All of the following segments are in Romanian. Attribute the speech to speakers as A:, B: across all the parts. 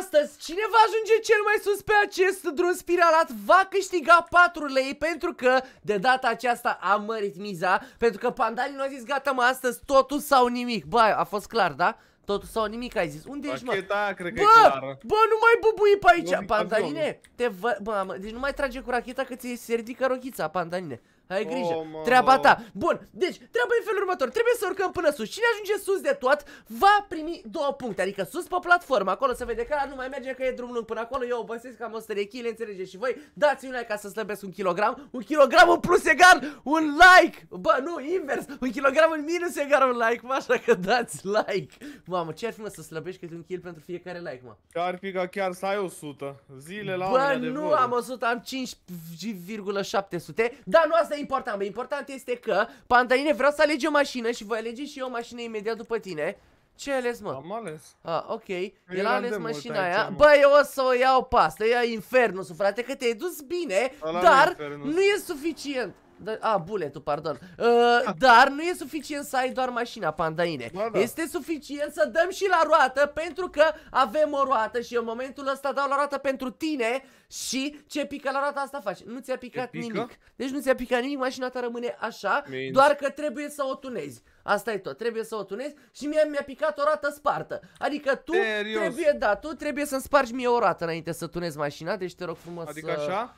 A: astăzi, cine va ajunge cel mai sus pe acest drum spiralat va câștiga 4 lei pentru că de data aceasta am mărit miza, pentru că pandanii nu a zis gata mă astăzi totul sau nimic. Bă, a fost clar, da? Totul sau nimic ai zis. Unde okay, ești, mă? Da, cred că bă, e clar. bă, nu mai bubui pe aici, Pandaline. Te vă... Bă, mă, deci nu mai trage cu racheta că ți se ridică rochița, Pandaline. Ai grijă, oh, treaba ta Bun, deci treaba e în felul următor Trebuie să urcăm până sus Cine ajunge sus de tot va primi două puncte Adică sus pe platformă, acolo se vede că nu mai merge Că e drum lung până acolo, eu obosesc cam 100 de kg Înțelegeți și voi, dați un like ca să slăbesc un kilogram Un kilogram în plus egal Un like, bă nu, invers Un kilogram în minus egal un like mă, Așa că dați like Mamă, ce ar fi mă să slăbești câte un kil pentru fiecare like mă Ce ar fi ca chiar să ai 100 Zile la Bă, nu adevăr. am 100, am 5,700 Dar nu asta e important, bă, important este că Pantaline vreau să alege o mașină și voi alege și eu o mașină imediat după tine ce ales, mă? Am ales. Ah, ok. Păi El a ales mașina aia. Aici, Bă, eu o să o iau pe asta. Ea infernul, frate, că te-ai dus bine, Ala dar nu e suficient. Da, a, buletul, pardon. Uh, ah. dar nu e suficient să ai doar mașina, pandaine. Da, da. Este suficient să dăm și la roată pentru că avem o roată și în momentul ăsta dau la roată pentru tine și ce pică la roata asta faci. Nu ți-a picat pică? nimic. Deci nu ți-a picat nimic, mașina ta rămâne așa, Minci. doar că trebuie să o tunezi. Asta e tot, trebuie să o tunezi și mie mi-a picat o roată spartă. Adică tu Serios? trebuie, da, tu trebuie să-mi spargi mie o roată înainte să tunezi mașina, deci te rog frumos adică să... așa?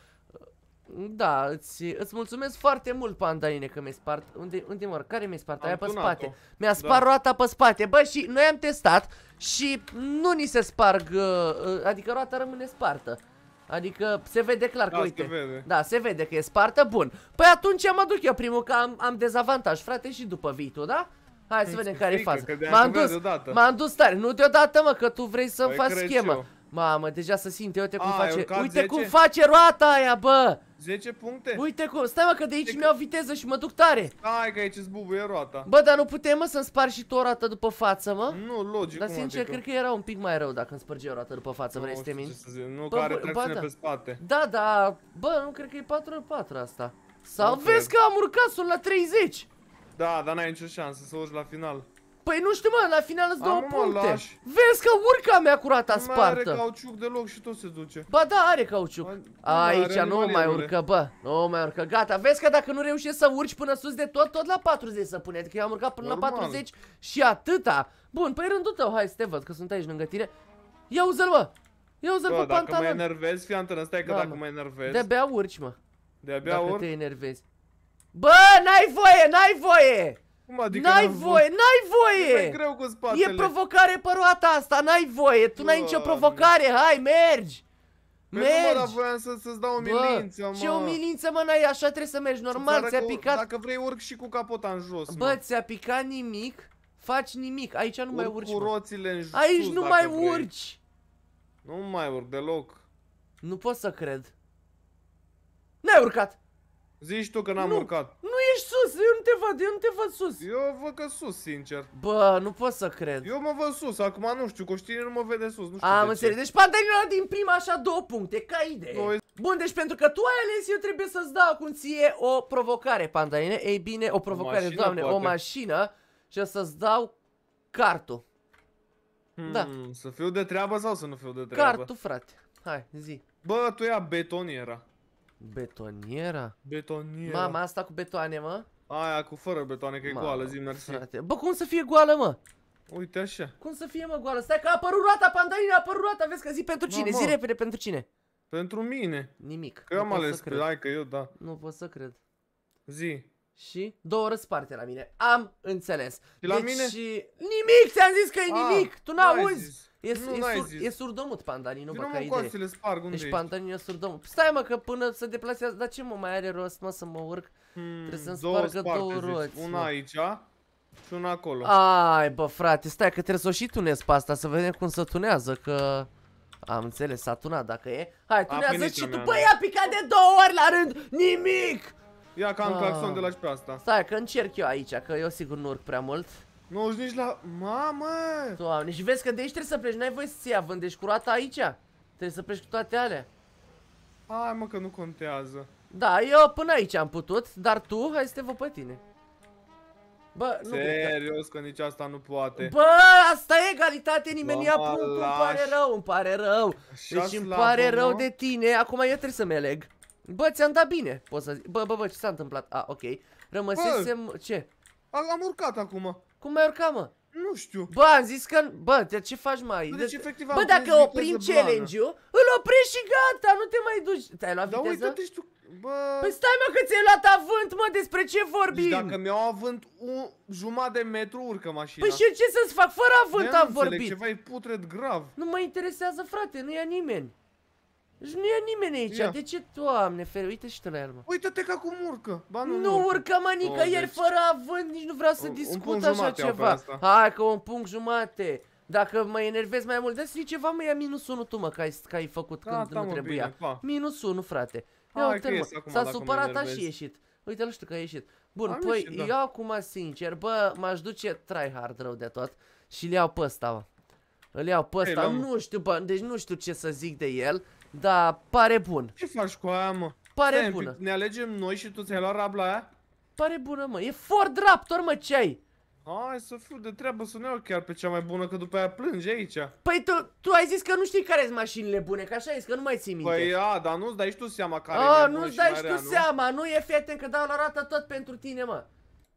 A: Da, îți, îți mulțumesc foarte mult, Pandanine, că mi-ai spart... Unde, unde mor? Care mi-ai spart? Aia pe spate. Mi-a da. spart da. roata pe spate. Bă, și noi am testat și nu ni se sparg... Uh, uh, adică roata rămâne spartă. Adică se vede clar că, da, uite, se vede. da, se vede că e spartă, bun. Păi atunci mă duc eu primul, că am, am dezavantaj, frate, și după viitor, da? Hai să vedem care e faza. M-am dus, dus tare, nu deodată, mă, că tu vrei să-mi păi faci schemă. Eu. Mamă, deja se simte, uite cum A, face Uite 10? cum face roata aia, bă 10 puncte? Uite cum, stai mă că de aici de mi au viteză și mă duc tare Hai că aici îți bubuie roata Bă, dar nu putem mă să-mi spari și tu o roată după față, mă? Nu, logic Dar sincer, adică? cred că era un pic mai rău dacă îmi spărge o roată după față, vrei să te minți? Nu, bă, care bă, pe spate Da, da, bă, nu cred că e 4x4 asta Sau nu vezi cred. că am urcat, sunt la 30 Da, dar n-ai nicio șansă
B: să urci la final
A: Păi nu știu, mă, la final îți dau puncte. Lași. Vezi că urca mea curata nu spartă. Nu are cauciuc deloc și tot se duce. Ba da, are cauciuc. A, Aici are, nu are, mai urcă, bă. Nu mai urcă. Gata, vezi că dacă nu reușești să urci până sus de tot, tot la 40 să pune. Adică eu am urcat până Normal. la 40 și atâta. Bun, păi rândul tău, hai să te văd că sunt aici lângă tine. Ia uzel, mă. Ia uzel pe pantalon. dacă mă
B: enervezi, fii antenă, stai că da, dacă mă enervezi.
A: De-abia urci, mă.
B: De-abia urci? te enervezi.
A: Bă, n-ai voie, n-ai voie! Cum adică N-ai voie, n-ai voie! E greu
B: cu spatele. E
A: provocare pe roata asta, n-ai voie. Tu n-ai nicio provocare, hai, mergi! Mergi! Nu mă,
B: voiam să, să-ți dau o milință, mă. Ce o milință,
A: mă, n-ai, așa trebuie să mergi, normal, ți-a picat... Dacă vrei, urc și cu capota în jos, Bă, mă. ți-a picat nimic, faci nimic, aici nu urc mai urci, cu roțile în jos, Aici nu mai vrei. urci! Nu mai urc deloc. Nu pot să cred. N-ai
B: urcat! Zici tu că n-am urcat.
A: Nu ești sus, eu nu te văd, eu nu te văd sus. Eu văd că sus, sincer. Bă, nu pot să cred. Eu mă văd sus, acum nu știu, Coștinii nu mă vede sus, nu știu Am de înțeles, deci Pantanilor din prima așa două puncte, ca idee. Noi... Bun, deci pentru că tu ai ales, eu trebuie să-ți dau acum ție o provocare, pantaline. Ei bine, o provocare, o mașină, doamne, poate. o mașină și o să-ți dau cartul. Da. Hmm, da. Să fiu de treabă sau să
B: nu fiu de treabă? Cartul, frate. Hai, zi. Bă, tu ia betoniera.
A: Betoniera?
B: Betoniera. Mama,
A: asta cu betoane, mă?
B: Aia cu fără betoane, că e goală, zi mersi. Frate.
A: Bă, cum să fie goală, mă? Uite așa. Cum să fie, mă, goală? Stai că a apărut roata, pandarina, a apărut roata, vezi că zi pentru cine, Mama. zi repede pentru cine. Pentru mine. Nimic. Că eu am ales, hai că eu, da. Nu pot să cred. Zi. Și două răsparte la mine. Am înțeles. Și la deci, mine? Și... Nimic, ți-am zis că e ah, nimic. Tu n-auzi. E, nu, e, sur, e surdomut pandalinul, bă, ca idee. Să le sparg, unde deci pandalinul e surdomut. Stai, mă, că până se deplasează, dar ce mă, mai are rost, mă, să mă urc? Hmm, Trebuie să-mi spargă sparte, două roți. Una mă. aici și una acolo. Ai, bă, frate, stai, că trebuie să o și tunez pe asta, să vedem cum se tunează, că... Am înțeles, s-a tunat dacă e. Hai, tunează și tu, băi, a picat de două ori la rând, nimic! Ia că am ah. claxon de la și pe asta. Stai, că încerc eu aici, că eu sigur nu urc prea mult nici la... Mamă! Doamne, și vezi că de aici trebuie să pleci, n-ai voie să iei având, deci curată aici. Trebuie să pleci cu toate alea. Hai mă că nu contează. Da, eu până aici am putut, dar tu, hai să te văd pe tine. Bă, nu Serios
B: că nici asta nu poate.
A: Bă, asta e egalitate, nimeni ia punctul, îmi pare rău, îmi pare rău. Deci îmi pare rău mă? de tine, acum eu trebuie să-mi aleg. Bă, ți-am dat bine, pot să zic. Bă, bă, bă, ce s-a întâmplat? A, ok. Rămăsesem... Bă, ce? Am urcat acum. Cum mai urca, mă? Nu știu. Bă, am zis că... Bă, de ce faci mai? Deci, efectiv, bă, dacă oprim challenge-ul, îl opri și gata, nu te mai duci. Te-ai luat da, viteză? uite tu... Bă... Păi stai mă că ți-ai luat avânt, mă, despre ce vorbim? Deci dacă mi-au avânt un jumătate de
B: metru, urcă mașina. Păi și ce să-ți fac? Fără avânt am vorbit. ceva
A: e putred grav. Nu mă interesează, frate, nu ia nimeni. Și nu e nimeni aici, Ia. de ce, doamne, fer, uite și tu la el, mă. Uite-te că cum urcă. Ba, nu, nu urcă. urcă, mă, nicăieri, oh, deci... fără avânt, nici nu vreau să un, discut un așa ceva. Hai că un punct jumate. Dacă mă enervez mai mult, dă-ți ceva, mă, ia minus 1 tu, mă, că ai, că ai făcut da, când da, nu mă, trebuia. Bine, minus 1, frate. Ia uite, mă, s-a supărat a și ieșit. Uite, nu știu că a ieșit. Bun, Am păi, ieșit, da. eu acum, sincer, bă, m-aș duce tryhard rău de tot și le iau pe ăsta, mă. Îl iau pe păi, ăsta, nu știu, bă, deci nu știu ce să zic de el da, pare bun. Ce faci cu aia, mă? Pare Stai, bună. Ne alegem noi și tu ți-ai luat rabla aia? Pare bună, mă. E Ford Raptor, mă, ce ai?
B: Hai să fiu de treabă să ne iau chiar pe cea mai bună, că după aia plânge aici. Păi tu, tu ai zis că nu știi
A: care sunt mașinile bune, că așa e, că nu mai ții minte. Păi
B: a, dar nu-ți dai și tu seama
A: care a, e nu-ți dai și tu nu? seama, nu e fieten, că dau la rata tot pentru tine, mă.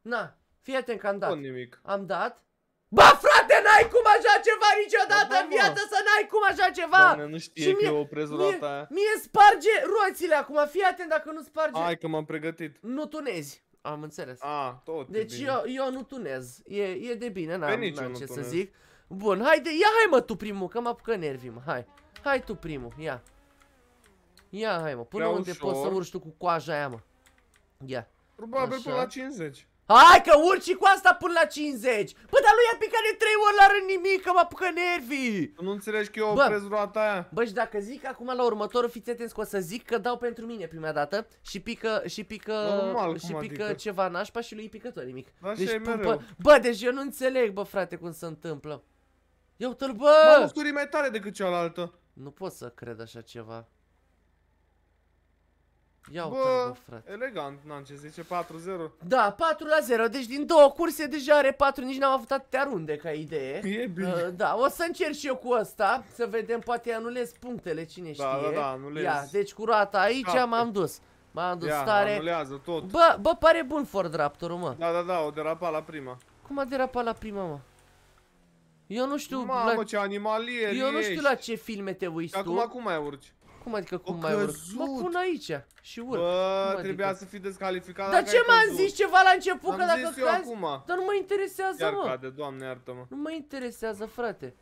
A: Na, fieten că am dat. Bun, nimic. Am dat. Ba frate, n-ai cum așa ceva niciodată în viață să n-ai cum așa ceva! Doamne, nu știe că o eu oprez roata Mie sparge roțile acum, fii atent dacă nu sparge. Hai că m-am pregătit. Nu tunezi. Am înțeles. A, tot Deci eu, eu nu tunez. E, e de bine, n-am păi ce tunez. să zic. Bun, haide, ia hai mă tu primul, că mă apucă nervii, mă, hai. Hai tu primul, ia. Ia hai mă, până Prea unde ușor. poți să urci tu cu coaja aia, mă. Ia. Probabil până la 50. Hai că urci cu asta până la 50 Bă, dar lui a picat de 3 ori la rând nimic, că mă apucă nervii Nu înțelegi că eu bă, opresc roata aia Bă, și dacă zic acum la următorul, fiți atenți că o să zic că dau pentru mine prima dată Și pică, și pică, Normal, și pică adică? ceva nașpa și lui pică tot nimic Așa deci, e bă, bă, deci eu nu înțeleg, bă, frate, cum se întâmplă Eu te l bă! Mă, mai tare decât cealaltă Nu pot să cred așa ceva Ia bă,
B: frate. elegant, n-am ce zice, 4-0.
A: Da, 4 la 0, deci din două curse deja are 4, nici n-am avut atâtea runde ca idee. E bine. Uh, da, o să încerc și eu cu ăsta, să vedem, poate anulez punctele, cine da, știe. Da, da, da, anulez. Ia, deci roata aici m-am dus. M-am dus Ia, tare. anulează tot. Bă, bă, pare bun Ford raptor mă. Da, da, da, o derapa la prima. Cum a derapat la prima, mă? Eu nu știu Mamă, la... ce animalie Eu ești. nu știu la ce filme te uiți tu. Acum, acum mai urci. Cum adică cum mai urc? Mă pun aici și urc. Bă, adică? trebuia adică? să fii descalificat Dar ce m-am zis ceva la început că dacă cazi? Acum. Dar nu mă interesează, Iar mă. cade,
B: doamne iartă-mă. Nu
A: mă interesează, frate.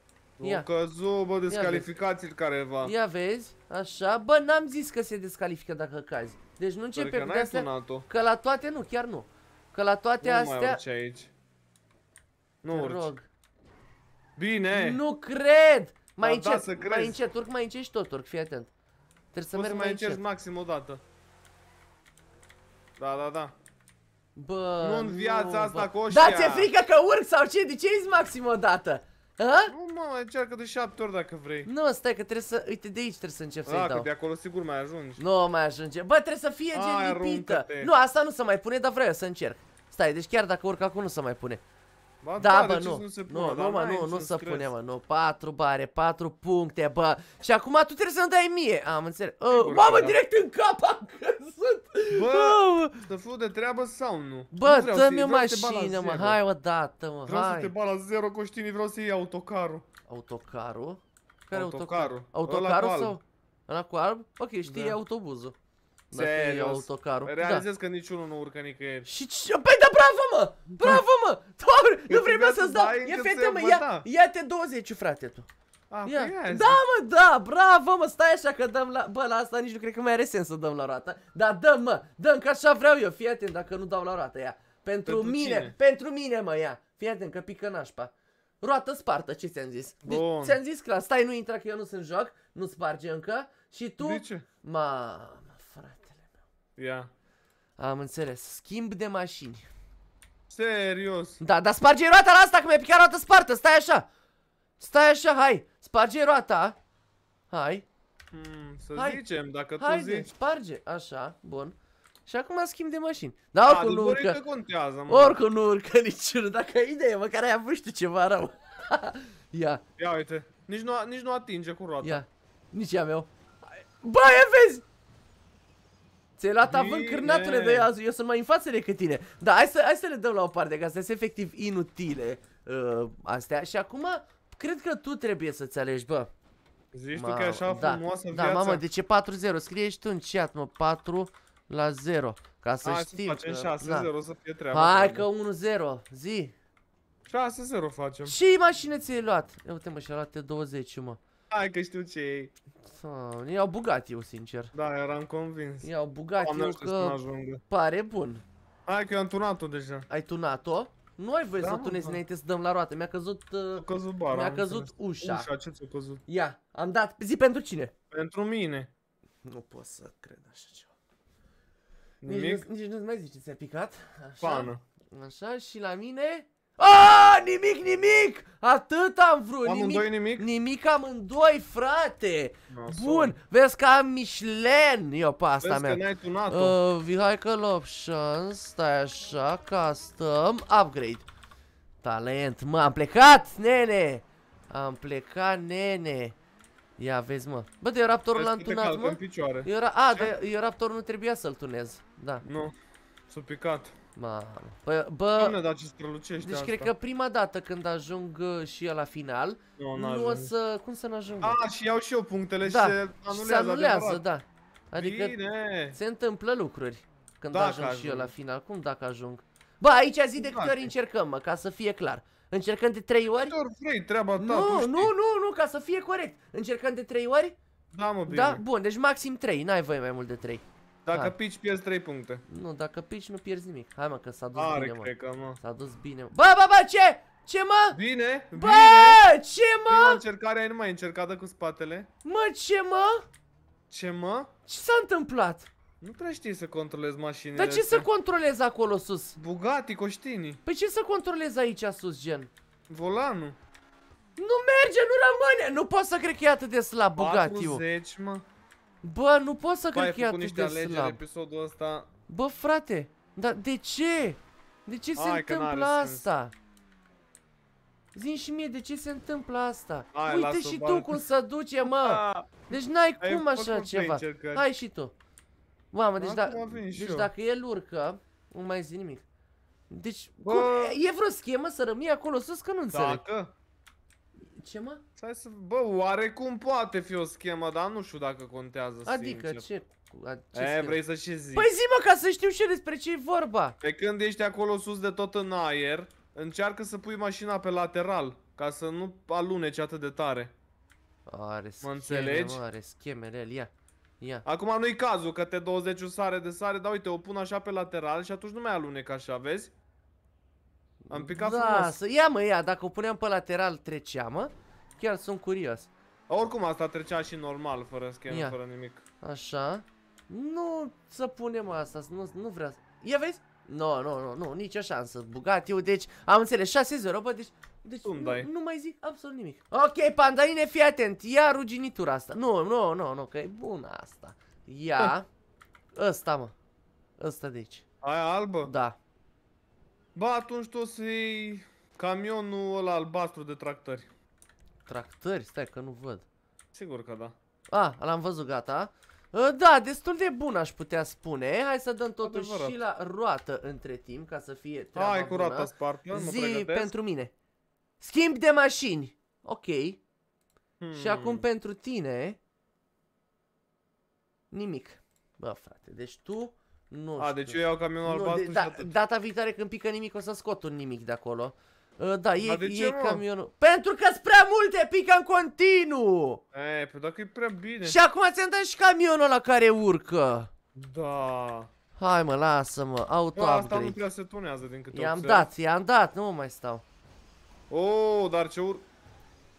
A: Ia. O
B: căzu, bă, descalificați-l careva. Ia
A: vezi, așa. Bă, n-am zis că se descalifică dacă cazi. Deci nu începe adică cu astea, că la toate nu, chiar nu. Că la toate nu astea... Nu mai urci aici. Nu urci. Rog. Bine! Nu cred! Mai da, încet, da, mai încet, urc mai încet și tot urc, fii atent. Trebuie să Poți să mai încerci maxim o dată. Da, da, da. Bă, nu în viața nu, asta bă. cu Da, ți-e frică că urc sau ce? De ce ești maxim o dată? A? Nu, mă, încearcă de 7 ori dacă vrei. Nu, stai că trebuie să, uite, de aici trebuie să încep să-i ah, dau. de acolo sigur mai ajungi. Nu mai ajunge. Bă, trebuie să fie gen lipită. Nu, asta nu se mai pune, dar vreau să încerc. Stai, deci chiar dacă urc acum nu se mai pune. Ba, da, da, bă, nu. Nu, se pune, nu, mă, nu, nu se pune, mă, nu. 4 bare, 4 puncte, bă. Și acum tu trebuie să-mi dai mie. Am înțeles. Uh, mamă, da. direct în cap am căzut. Bă, să fiu de treabă sau nu? Bă, dă-mi o mașină, mă, hai o dată, mă, vreau hai. Vreau să te
B: ba la zero, Coștini, vreau să iei autocarul.
A: Autocarul? Care autocarul? Autocarul, autocarul sau? Ăla cu alb? Ok, știi da. autobuzul. Serios. autocarul. Da. Realizez da. că niciunul nu urcă nicăieri. Și ce? Păi da, bravo, mă! Bravo, mă! Doamne,
B: Nu vreau să-ți dau. Ia, fete, mă, ia, da.
A: ia te 20, frate, tu. Ah, Ia. Păi da, mă, da, bravo, mă, stai așa că dăm la... Bă, la asta nici nu cred că mai are sens să dăm la roata. Dar dăm, mă, dăm, că așa vreau eu, fii atent dacă nu dau la roata, ia. Pentru, pentru mine, cine? pentru mine, mă, ia. Fii atent că pică nașpa. Roată spartă, ce ți-am zis? Deci, ți-am zis clar, stai, nu intra că eu nu sunt joc, nu sparge încă. Și tu... De ce? Ma... Ia. Am înțeles. Schimb de mașini. Serios? Da, dar sparge roata la asta că mi a picat roata spartă. Stai așa. Stai așa, hai. Sparge roata. Hai. Hmm, să hai. zicem, dacă tu zici. Deci, sparge. Așa, bun. Și acum schimb de mașini. Dar oricum A, nu urcă. Că contează, mă. Oricum nu urcă niciunul. Dacă ai idee, măcar ai avut ceva rău. Ia. Ia uite. Nici nu, nici nu atinge cu roata. Ia. Nici ea meu. Bă, vezi? Ți-ai luat având cârnatule de azi. eu sunt mai în față decât tine Da, hai să, hai să le dăm la o parte, că astea sunt efectiv inutile uh, Astea și acum cred că tu trebuie să-ți alegi, bă Zici Ma, tu că așa da, frumoasă da, viața? Da, mamă, de ce 4-0? Scrie și tu în chat, mă, 4 la 0 Ca să Hai știi să facem 6-0 da. să fie treaba Hai că 1-0, zi 6-0 facem Ce mașină ți-ai luat? Ia uite mă, și-a luat 20 mă Hai că știu ce e. Ah, i-au bugat eu, sincer. Da, eram convins. I-au bugat Doamne, eu că pare bun. Hai că eu am tunat-o deja. Ai tunat-o? Nu ai voie da, să tunezi da. înainte să dăm la roată. Mi-a căzut, uh, a căzut bara, mi-a căzut înțeles. ușa. Ușa, ce ți-a căzut? Ia, am dat. Zi pentru cine? Pentru mine. Nu pot să cred așa ceva. Nimic? Nici, nu, nici nu-ți mai zici ce ți-a picat. Așa. Pană. Așa, și la mine... A, nimic, nimic! Atât am vrut, amândoi nimic, nimic? Nimic amândoi, frate! No, Bun, sorry. vezi că am Michelin eu pe asta vezi mea. Vezi că uh, Vihai că options, stai așa, custom, upgrade. Talent, mă, am plecat, nene! Am plecat, nene! Ia, vezi, mă. Bă, de raptorul l-am tunat, mă? Era, a, de, raptorul nu trebuia să-l tunez, da. Nu, s-a picat. Mamă. Bă, păi, bă... Doamne, dar ce strălucește Deci asta. cred că prima dată când ajung uh, și eu la final, eu nu, nu o să... Cum să n-ajung? A, ah, și iau și eu punctele da. și se anulează, se anulează da. Adică Bine. se întâmplă lucruri când dacă ajung, ajung și eu la final. Cum dacă ajung?
B: Bă, aici zi de câte ori exact.
A: încercăm, mă, ca să fie clar. Încercăm de 3 ori? Câte ori vrei, treaba ta, Nu, nu, nu, nu, ca să fie corect. Încercăm de 3 ori? Da, mă, da? bine. Da? Bun, deci maxim 3, n-ai voie mai mult de 3. Dacă Hai. pici, pierzi 3 puncte. Nu, dacă pici, nu pierzi nimic. Hai mă, că s-a dus Are, bine, cred mă. Că, mă. S-a dus bine, Bă, bă, bă, ce? Ce mă? Bine, bă, bine. ce mă? Prima încercare ai numai încercată cu spatele. Mă, ce mă? Ce mă? Ce s-a întâmplat?
B: Nu prea știi să controlezi mașinile Dar ce astea. să
A: controlezi acolo sus? Bugatti, coștinii. Păi ce să controlezi aici sus, gen? Volanul. Nu merge, nu rămâne. Nu pot să cred că e atât de slab Bugatti-ul.
B: 40, mă.
A: Bă, nu pot să cred că e atât de slab.
B: episodul ăsta.
A: Bă, frate, dar de ce? De ce Hai, se întâmplă asta? Zin și mie de ce se întâmplă asta. Hai, Uite și tu cum se duce, mă. Ah, deci n-ai cum așa ceva. Hai și tu. Mamă, deci, da, deci dacă el urcă, nu mai zic nimic. Deci, Bă... cum, e vreo schemă să rămâi acolo sus că nu înțeleg. Dacă? Ce mă? Stai să... Bă, oarecum poate fi
B: o schemă, dar nu știu dacă contează, Adică, sincer.
A: ce? ce e, vrei să
B: ce zici? Păi zi mă, ca să știu și despre ce e vorba. Pe când ești acolo sus de tot în aer, încearcă să pui mașina pe lateral, ca să nu aluneci atât de tare. Are scheme, mă înțelegi? Mă, are schemele ia. ia. Acum nu-i cazul că te 20 sare de sare, dar uite, o pun așa pe lateral și atunci nu mai alunec așa, vezi? Am picat da, frumos. Să...
A: Ia mă, ia, dacă o puneam pe lateral trecea, mă. Chiar sunt curios. Oricum asta trecea și normal, fără schemă, ia. fără nimic. Așa. Nu să punem asta, nu, nu vreau să... Ia vezi? Nu, no, nu, no, nu, no, nu, nicio șansă. eu, deci am înțeles, 6-0, bă, deci... Deci nu, nu mai zic absolut nimic. Ok, pandaline, fii atent, ia ruginitura asta. Nu, nu, nu, nu, că e bună asta. Ia. Ăsta, mă. Ăsta de aici. Aia albă? Da. Ba, atunci tu o să iei camionul ăla albastru de tractări. Tractări? Stai că nu văd. Sigur că da. A, ah, l-am văzut, gata. Ă, da, destul de bun aș putea spune. Hai să dăm totuși Adevărat. și la roată între timp, ca să fie treaba Hai cu roata spartă, Zi pentru mine. Schimb de mașini. Ok. Hmm. Și acum pentru tine... Nimic. Bă, frate, deci tu nu A, știu. deci eu iau camionul albastru de, da, atât. Data viitoare când pică nimic o să scot un nimic de acolo. Ă, da, e, e camionul. Pentru că sunt prea multe, pică în continuu!
B: E, pe păi dacă e prea bine. Și acum
A: ți-am dat și camionul la care urcă. Da. Hai mă, lasă-mă, auto Bă, asta nu prea se tunează din câte I-am dat, i-am dat, nu mai stau. Oh, dar ce ur...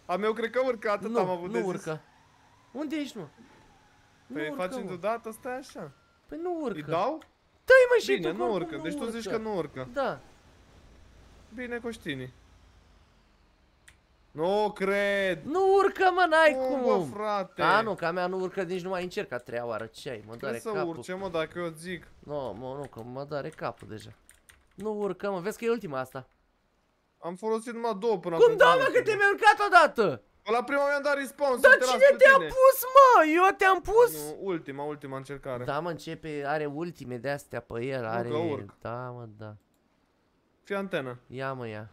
A: A meu cred că urcă, atât nu, am avut nu de urcă. zis. urcă. Unde ești, mă?
B: Păi nu urcă, facem deodată, stai așa. Păi nu urcă. Îi dau? Dă-i mă și Bine, tu, nu urcă. deci tu zici că nu urcă. Da. Bine, Coștini.
A: Nu cred! Nu urcă, mă, n-ai oh, cum! Mă, frate! A, nu, ca mea nu urcă, nici nu mai încerc a treia oară, ce ai? Mă doare capul. să urce, mă, dacă eu zic. Nu, mă, nu, că mă doare capul deja. Nu urcă, mă, vezi că e ultima asta. Am folosit numai două până Cum acum. Cum da, mă, că te ai urcat odată? La prima mi-am dat respawn. Dar cine te-a pus, mă? Eu te-am pus? Nu, ultima, ultima încercare. Da, mă, începe, are ultime de-astea pe el, are... urc. Da, mă, da. Fii antena. Ia, mă, ia.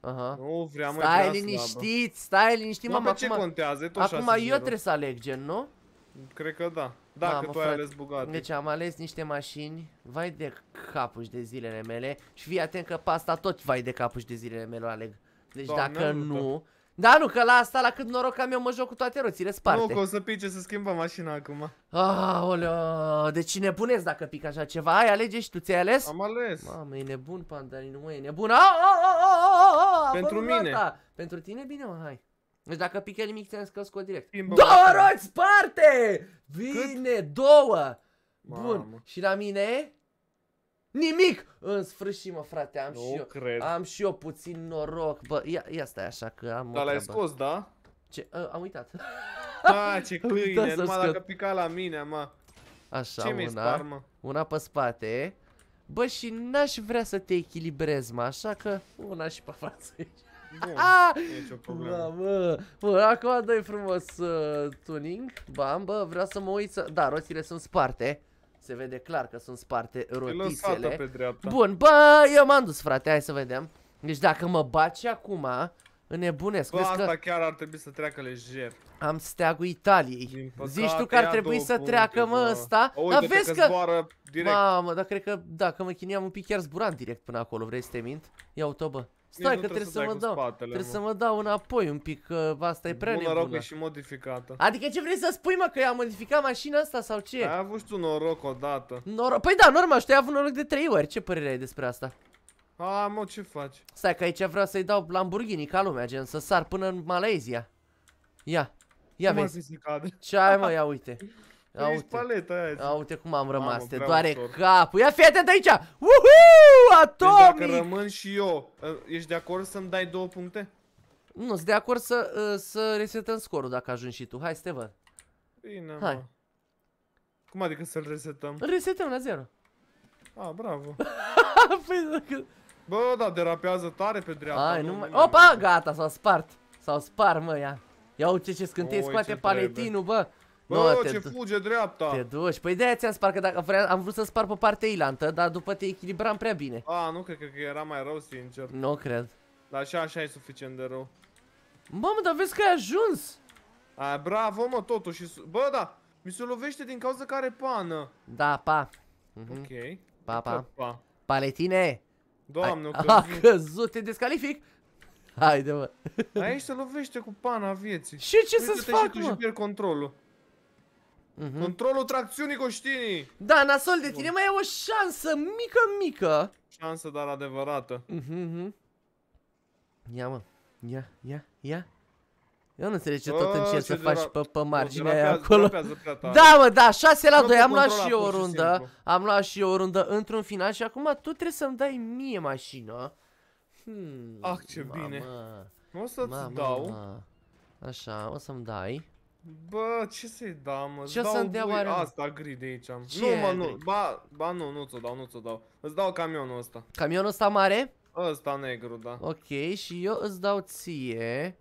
A: Aha. Nu vrea, mă, Stai liniștit, stai liniștit, mă, acum... ce contează? Acum eu trebuie să aleg gen, nu? Cred că da. Da Mamă, tu ai frate, ales Bugatti. Deci am ales niște mașini, vai de capuși de zilele mele și fii atent că pe asta tot vai de capuși de zilele mele o aleg. Deci Doamne, dacă nu... nu... Da, nu, că la asta, la cât noroc am eu, mă joc cu toate roțile sparte. Nu, că o să pice, să schimbă mașina acum. Aoleo, cine nebuneți dacă pică așa ceva. Ai, alege și tu, ți-ai ales? Am ales. Mamă, e nebun, Pandarin, mă, e nebun. Pentru mine. Pentru tine, bine, mă, hai. Deci dacă pică nimic, ți-am scos cu direct. două roți parte! Vine, Cât? două! Mamă. Bun, și la mine? Nimic! În sfârșit, mă, frate, am nu și eu. Cred. Am și eu puțin noroc. Bă, ia, ia stai așa că am Dar l-ai scos, da? Ce? A, am uitat. Ah, ce câine, numai dacă
B: pica la mine,
A: mă. Așa, ce una. Spar, mă? Una pe spate. Bă, și n-aș vrea să te echilibrez, mă, așa că una și pe față aici. Bun, ah! nicio problemă. Da, mă. Bun, acum dai frumos uh, tuning. Bam, bă, vreau să mă uit să... Da, roțile sunt sparte. Se vede clar că sunt sparte rotițele. pe dreapta. Bun, bă, eu m-am dus, frate, hai să vedem. Deci dacă mă baci acum, Înnebunesc. Bă, asta că... chiar ar trebui să treacă lejer. Am steagul Italiei. Zici tu că ar trebui să treacă, mă, ăsta? dar vezi că... că... Direct. Mamă, dar cred că, da, că mă chineam un pic, chiar zburam direct până acolo. Vrei să te mint? Ia-o, bă. Stai că trebuie să, mă dau, spatele, trebuie mă. să mă dau înapoi un pic, că asta e prea Bun, nebună. noroc și modificată. Adică ce vrei să spui, mă, că i-am modificat mașina asta sau ce? Ai avut tu noroc odată. Noroc? Păi da, normal, și tu ai avut noroc de 3 ori. Ce părere ai despre asta? A, mă, ce faci? Stai că aici vreau să-i dau Lamborghini ca lumea, gen, să sar până în Malezia. Ia, ia cum vezi. Ce ai, mă, ia uite. Păi ia uite. Paleta Ia uite cum am rămas, Mamă, te doare capul. Ia fii atent aici! Uhu! atomic! Deci dacă rămân și eu, ă, ești de acord să-mi dai două puncte? Nu, sunt de acord să, ă, să resetăm scorul dacă ajungi și tu. Hai, Steven. Bine, Hai. Mă. Cum adică să-l resetăm? Îl resetăm la zero. A, bravo. păi, dacă... Bă, da, derapează tare pe dreapta. Hai, nu mai... Opa, gata, s-au spart. S-au spart, mă, ia. Ia uite ce scânteie, scoate paletinul, bă. Bă, nu, ce te, fuge
B: dreapta! Te
A: duci, păi de-aia ți-am spart, că dacă vrea, am vrut să spar pe partea ilantă, dar după te echilibram prea bine. A,
B: nu cred că, că era mai rău, sincer. Nu cred. Dar așa, așa e suficient de rău.
A: Mamă, dar vezi că ai ajuns! A, bravo, mă, totuși. Bă, da, mi se lovește din cauza care are pană. Da, pa. Mm -hmm. Ok. Pa, pa. pa. Paletine!
B: Doamne, ai... a căzut.
A: căzut, te descalific! Haide, mă. Aici se lovește
B: cu pana vieții.
A: Și ce să-ți fac, mă? Și pierd controlul. Mm-hmm. Controlul
B: tracțiunii, Coștinii!
A: Da, nasol de tine mai e o șansă mică,
B: mică! Șansă,
A: dar adevărată. Mm-hmm. Ia, mă. Ia, ia, ia. Eu nu înțeleg ce Bă, tot încerci să faci pe, pe marginea aia acolo. Da, mă, da, 6 la 2, am luat și eu o rundă. Am luat și eu o rundă într-un final și acum tu trebuie să-mi dai mie mașină. Hmm, ah, ce mama. bine.
B: O să-ți dau.
A: Așa, o să-mi dai.
B: Bă, ce să-i da, mă? Ce să-mi dea oare? Asta,
A: gri de aici. Ce nu, mă, nu.
B: Ba, ba nu, nu ți-o dau, nu ți-o dau. Îți dau camionul ăsta. Camionul ăsta mare? Ăsta negru, da.
A: Ok, și eu îți dau ție.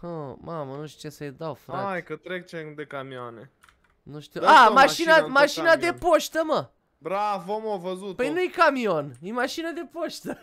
A: Hă, mamă, nu știu ce să-i dau, frate.
B: Hai, că trec ce de camioane.
A: Nu știu. A, ah, mașina, mașina, de poștă, mă. Bravo, mă, văzut -o. Păi nu-i camion, e mașina de poștă.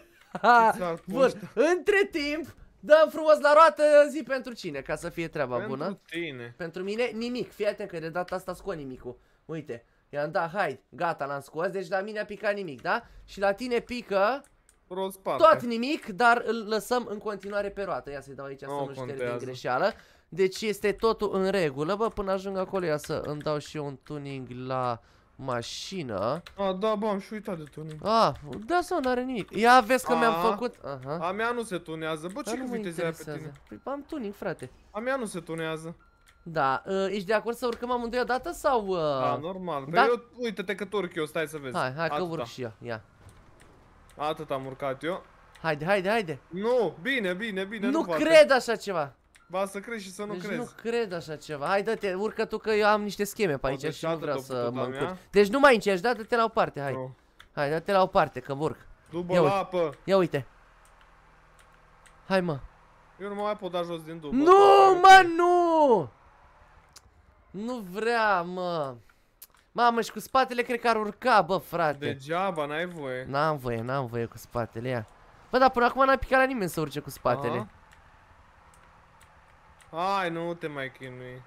A: Bun, între timp, Dăm frumos la roată zi pentru cine, ca să fie treaba pentru bună. Pentru tine. Pentru mine nimic. Fii atent că de data asta scot nimicul. Uite, i-am dat, hai, gata, l-am scos, deci la mine a picat nimic, da? Și la tine pică... Rospate. Tot nimic, dar îl lăsăm în continuare pe roată. Ia să-i dau aici să nu șterg din greșeală. Deci este totul în regulă, bă, până ajung acolo, ia să îmi dau și eu un tuning la... Uh, mașina.
B: A, da, bă, am și uitat de tunit. A, da, sau n-are
A: nimic. Ia, vezi că mi-am făcut... Aha. A mea nu se tunează. Bă, ce nu viteze pe tine? Păi, am tuning, frate. A mea nu se tunează. Da, uh, ești de acord să urcăm amândoi odată sau... Uh... Da, normal. Da? Eu,
B: uite-te că urc eu, stai să vezi. Hai, hai Atâta. că urc și eu, ia.
A: Atât am urcat eu. Haide, haide, haide. Nu, bine, bine, bine. Nu, nu cred poate. așa ceva. Ba să crezi și să nu deci crezi. nu cred așa ceva. Hai, dă-te, urcă tu că eu am niște scheme pe aici o, și nu vreau să mă încurc. Deci nu mai încerci, da, dă-te la o parte, hai. No. Hai, dă-te la o parte, că urc. Dubă ia la uite. apă. Ia uite. Hai, mă.
B: Eu nu mă mai pot da jos din
A: dubă. Nu, mă, mă nu! Nu vrea, mă. Mamă, și cu spatele cred că ar urca, bă, frate. Degeaba, n-ai voie. N-am voie, n-am voie cu spatele, ia. Bă, dar până acum n-a picat la nimeni să urce cu spatele. Aha.
B: Hai, nu te mai chinui.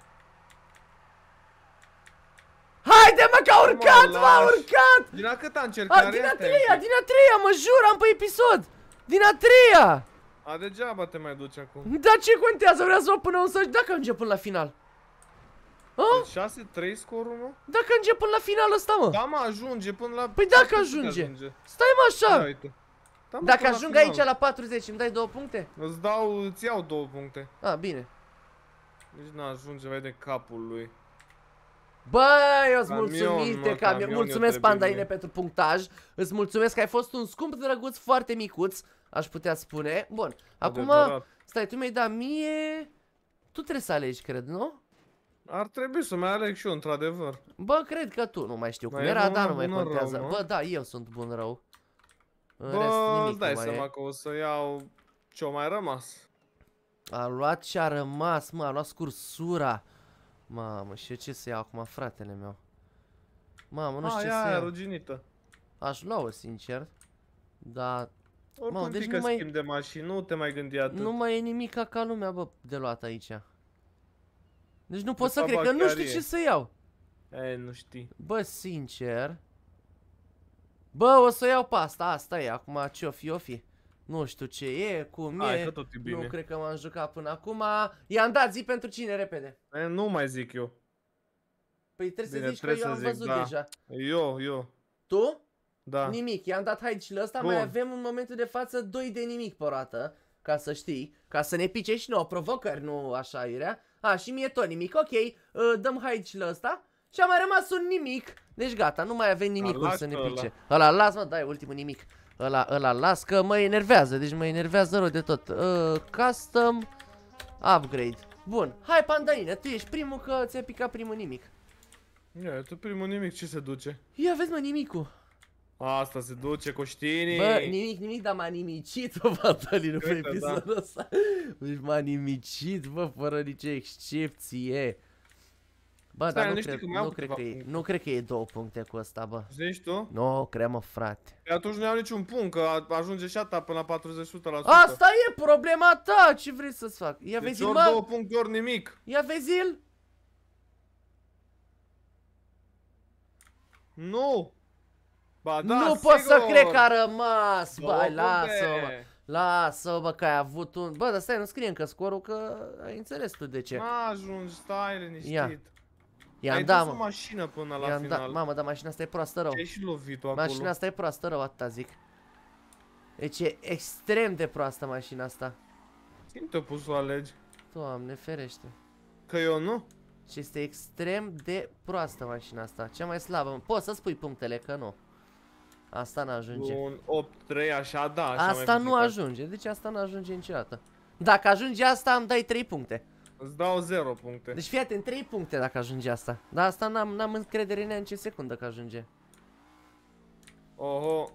A: Haide mă că a urcat, m-a urcat! Din a cât a încercat? din a treia, din a treia, mă jur, am pe episod! Din a treia!
B: A degeaba te mai duci acum. Dar
A: ce contează? vrea să o până un săci dacă ajunge până la final. A? 6-3
B: păi scorul, mă?
A: Dacă ajunge până la final ăsta, mă. Da, mă, ajunge până la... Păi dacă ajunge. ajunge. Stai, mă, așa. Da, uite. Da, mă, dacă ajung aici la 40, îmi dai două puncte? Îți dau, îți iau două puncte. A, bine.
B: Nici nu ajunge vede capul lui.
A: Bă, eu îți mulțumim mă, că camion. Mulțumesc, Pandaine, pentru punctaj. Îți mulțumesc că ai fost un scump drăguț foarte micuț, aș putea spune. Bun, acum, stai, tu mi-ai dat mie... Tu trebuie să alegi, cred, nu? Ar trebui să mai aleg și eu, într-adevăr. Bă, cred că tu, nu mai știu cum era, dar nu mai contează. Rău, Bă, da, eu sunt bun rău. În Bă, rest, nimic dai seama e.
B: că o să iau ce-o mai rămas.
A: A luat ce a rămas, mă, a luat cursura. Mamă, și eu ce să iau acum, fratele meu?
B: Mamă, nu știu ce să iau. ruginită.
A: Aș lua-o, sincer.
B: Dar... Oricum mamă, deci nu mai... schimb de mașină, nu te mai gândi atât. Nu mai
A: e nimic ca, ca lumea, bă, de luat aici. Deci nu de pot să cred, că nu știu e. ce să iau. E, nu știi. Bă, sincer... Bă, o să iau pasta, asta e, acum ce-o fi, o fi. Nu știu ce e, cum Hai, e, că tot e bine. nu cred că m-am jucat până acum. I-am dat zi pentru cine, repede. E, nu mai zic eu. Păi trebuie bine, să zici trebuie că eu am văzut da. deja.
B: Eu, eu. Tu? Da.
A: Nimic, i-am dat hide și ăsta, mai avem în momentul de față 2 de nimic pe roată, ca să știi, ca să ne pice și nouă provocări, nu așa irea. A, și mie tot nimic, ok, uh, dăm hide și ăsta și a mai rămas un nimic, deci gata, nu mai avem da, nimic să ne pice. Ăla, las mă, dai ultimul nimic. Ăla, ăla las că mă enervează, deci mă enervează rău de tot. Uh, custom upgrade. Bun, hai pandaină, tu ești primul că ți-a picat primul nimic. Ia,
B: tu primul nimic ce se duce?
A: Ia vezi mă nimicul. Asta se duce coștinii. Bă, nimic, nimic, dar m-a nimicit, bă, Vatalinu, pe da. episodul ăsta. Da. Deci m-a nimicit, bă, fără nicio excepție. Bă, Stai, dar nu, cred, nu, cred că e, nu cred că e două puncte cu asta bă. Zici tu? Nu, no, cream frate. Pe păi atunci nu iau niciun punct, că ajunge și ata până la 40%. Asta e problema ta, ce vrei să-ți fac? Ia deci vezi ori două puncte, ori nimic. Ia vezi-l? Nu! Ba, da, nu pot să cred că a rămas, bă, lasă bă. Lasă, bă, că ai avut un... Bă, dar stai, nu scrie încă scorul, că ai înțeles tu de ce. Mă ajungi, stai liniștit. Ia. I-am dat, mă. mașină până la final. Da, mamă, dar mașina asta e proastă rău. Ce și lovit acolo? Mașina asta e proastă rău, atâta zic. Deci e extrem de proastă mașina asta. Cine te-a pus să alegi? Doamne, ferește. Că eu nu? Și este extrem de proastă mașina asta. Cea mai slabă. Poți să spui punctele, că nu. Asta n-ajunge.
B: Un 8-3 așa, da. Așa asta nu
A: ajunge. Deci asta n-ajunge niciodată. Dacă ajunge asta, îmi dai 3 puncte. Îți dau 0 puncte. Deci fii atent, 3 puncte dacă ajunge asta. Dar asta n-am n-am încredere în ce secundă că ajunge. Oho.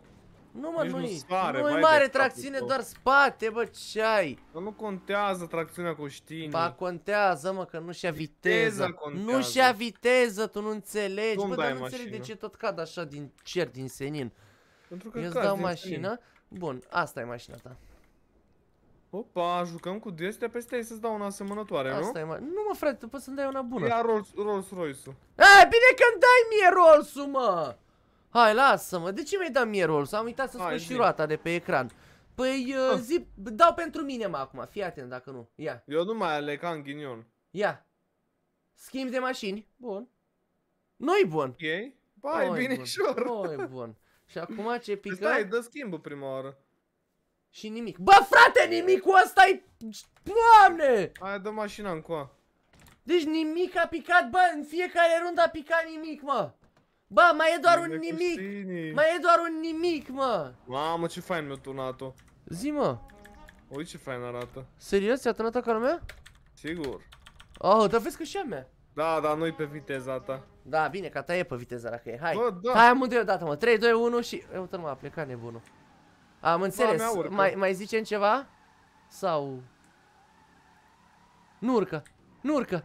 A: Nu mă, nu-i nu nu mare tracțiune, doar spate, bă, ce ai? Că nu contează tracțiunea cu știinii. Ba, contează, mă, că nu-și ia viteză. Nu-și ia viteză, tu nu înțelegi. Bă, dar nu înțelegi de ce tot cad așa din cer, din senin. Pentru că Eu îți dau mașină. Senin. Bun, asta e mașina ta. Opa, jucăm cu DS, te peste să-ți dau una asemănătoare, nu? Asta e mai... Nu mă, frate, tu poți să-mi dai una bună. Ia Rolls, Rolls Royce-ul. E, bine că-mi dai mie Rolls-ul, mă! Hai, lasă-mă, de ce mi-ai dat mie Rolls-ul? Am uitat să spui și roata de pe ecran. Păi, uh, ah. zi, dau pentru mine, mă, acum, fii atent dacă nu. Ia. Eu nu mai aleg, am ghinion. Ia. Schimb de mașini. Bun. Nu-i bun. Ok. Ba, e bine bun. Nu-i bun. Și acum ce pică... Stai, dă schimbul prima oară. Și nimic. Bă, frate, nimic cu ăsta e... Doamne! Aia dă mașina coa. Deci nimic a picat, bă, în fiecare rundă a picat nimic, mă. Bă, mai e doar un nimic. Mai e doar un nimic, mă.
B: Mamă, ce fain mi-a tunat-o. Zi, mă. Uite ce fain arată.
A: Serios, ți-a tunat acolo mea? Sigur. Oh, dar vezi că și a mea. Da, dar nu-i pe viteza ta. Da, bine, ca ta e pe viteza dacă e. Hai. Bă, da. Hai amândoi odată, mă. 3, 2, 1 și... Eu, mă, a plecat nebunul. Am înțeles. mai, mai zicem ceva? Sau... Nu urcă. Nu urcă.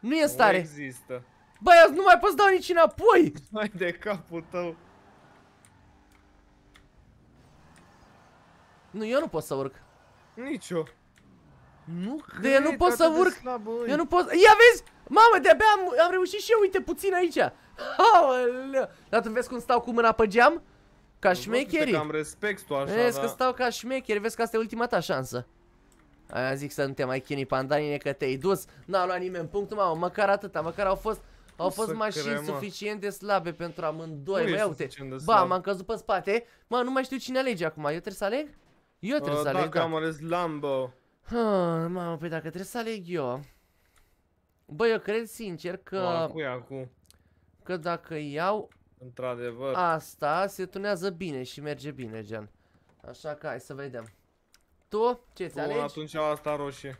A: Nu e în stare. Nu există. Bă, eu nu mai pot să dau nici înapoi. Mai de capul tău. Nu, eu nu pot să urc. Nici eu. Nu cred, de eu nu pot să urc. Slabă, eu nu pot. Ia vezi? Mamă, de-abia am, am reușit și eu, uite, puțin aici. Aoleu. Dar tu vezi cum stau cu mâna pe geam? ca șmecherii. Am respect tu așa, Vezi da. că stau ca șmecheri, vezi că asta e ultima ta șansă. Aia zic să nu te mai chinui pandanine că te-ai dus. N-a luat nimeni punctul, mamă, măcar atâta, măcar au fost... Au fost mașini crema. suficient de slabe pentru amândoi, băi, uite, ba, m-am căzut pe spate, mă, nu mai știu cine alege acum, eu trebuie să aleg? Eu trebuie uh, să aleg, Dacă da. am ales Lambo. Ha, mamă, păi dacă trebuie să aleg eu, Bă, eu cred sincer că... Acum, acu. Că dacă iau Într-adevăr. Asta se tunează bine și merge bine, gen. Așa că hai să vedem. Tu ce ți alegi? atunci asta roșie.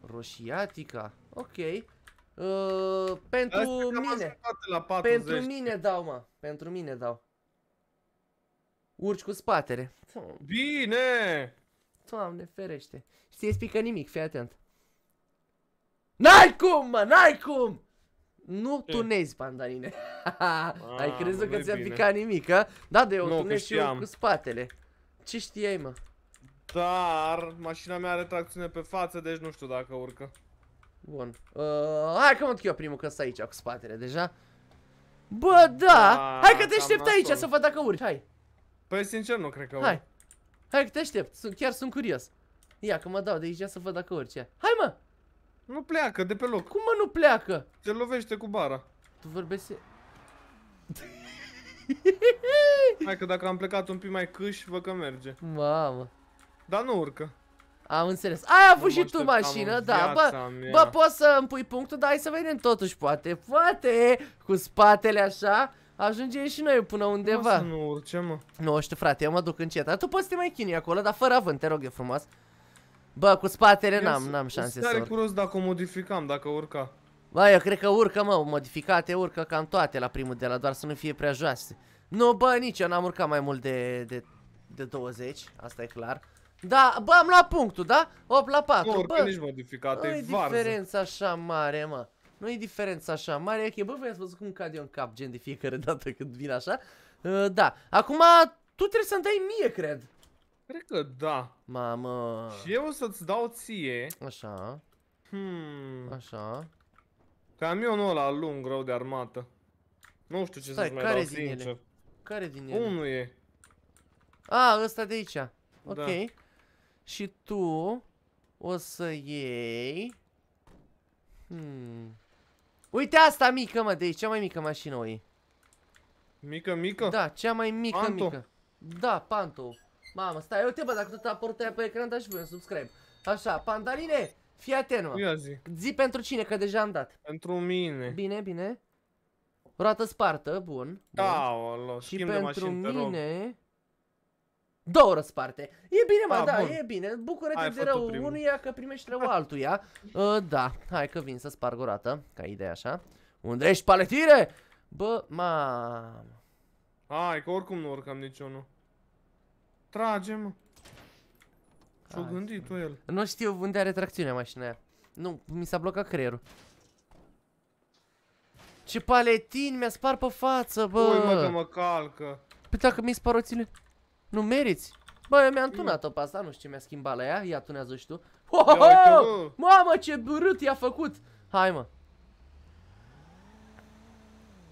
A: Roșiatica. Ok. Uh, pentru mine. La 40. Pentru mine dau, mă. Pentru mine dau. Urci cu spatele. Bine! Doamne ferește. Știi, spică nimic, fii atent. N-ai cum, mă, n-ai cum! Nu Ce? tunezi pandanine. Ai ah, crezut că ți-a picat nimic, a? Da, de o tunezi și cu spatele. Ce știai, mă? Dar mașina mea are tracțiune pe față, deci nu știu dacă urcă. Bun. Uh, hai că mă duc eu primul, că aici cu spatele deja. Bă, da! da hai că te aștept aici să văd dacă urci, hai! Păi sincer nu cred că Hai! Hai că te aștept, chiar sunt curios. Ia că mă dau de aici să văd dacă urci. Hai mă! Nu pleacă de pe loc. Cum mă nu pleacă? Se lovește cu bara. Tu vorbești...
B: Hai că dacă am plecat un pic mai câș, vă că
A: merge. Mamă. Dar nu urcă. Am înțeles. Ai avut și tu mașină, da. Bă, bă, poți să îmi pui punctul, dar hai să vedem totuși, poate. Poate, cu spatele așa, ajungem și noi până undeva. să nu urce, mă. Nu știu, frate, eu mă duc încet. Dar tu poți să te mai chinui acolo, dar fără avânt, te rog, e frumos. Bă, cu spatele n-am, n-am șanse să urc.
B: curios dacă o modificam, dacă urca.
A: Bă, eu cred că urcă, mă, modificate urcă cam toate la primul de la, doar să nu fie prea joase. Nu, bă, nici eu n-am urcat mai mult de, de, de 20, asta e clar. Da, bă, am luat punctul, da? 8 la 4, nu, bă. nici modificate, e diferența așa mare, mă. Nu e diferența așa mare, ok, bă, voi ați văzut cum cade eu în cap, gen de fiecare dată când vin așa. Uh, da, acum tu trebuie să-mi dai mie, cred. Cred că da. Mamă. Și eu o să-ți dau ție. Așa.
B: Hmm. Așa. Camionul ăla lung, rău de armată.
A: Nu știu ce să-ți mai care dau, din Ele? Care din ele? Unul e. A, ăsta de aici. Da. Ok. Da. Și tu o să iei... Hmm. Uite asta mică, mă, de aici, cea mai mică mașină o iei.
B: Mică, mică?
A: Da, cea mai mică, Panto. mică. Da, Panto. Mamă, stai, uite bă, dacă tot a apărut aia pe ecran, dați și voi un subscribe. Așa, pandaline, fii atent, mă. Ia zi. Zi pentru cine, că deja am dat. Pentru mine. Bine, bine. Roată spartă, bun. Da, alo, Și pentru mine... Două răsparte. E bine, mă, da, bun. e bine. Bucură-te de rău unuia că primești rău altuia. Uh, da, hai că vin să sparg o rată, ca ideea așa. Unde ești, paletire? Bă, mamă. Hai, că oricum nu urcam niciunul. Tragem. Și-o gândit el. Nu știu unde are tracțiunea mașina aia. Nu, mi s-a blocat creierul. Ce paletin mi-a spart pe față, bă! Ui, mă, că mă calcă. Păi dacă mi-i spar oțile, nu meriți. Bă, eu mi-am tunat-o pe asta, nu știu ce mi-a schimbat la ea, ia tunează și tu. Ho, ho, ho! Mamă, ce brut i-a făcut! Hai, mă!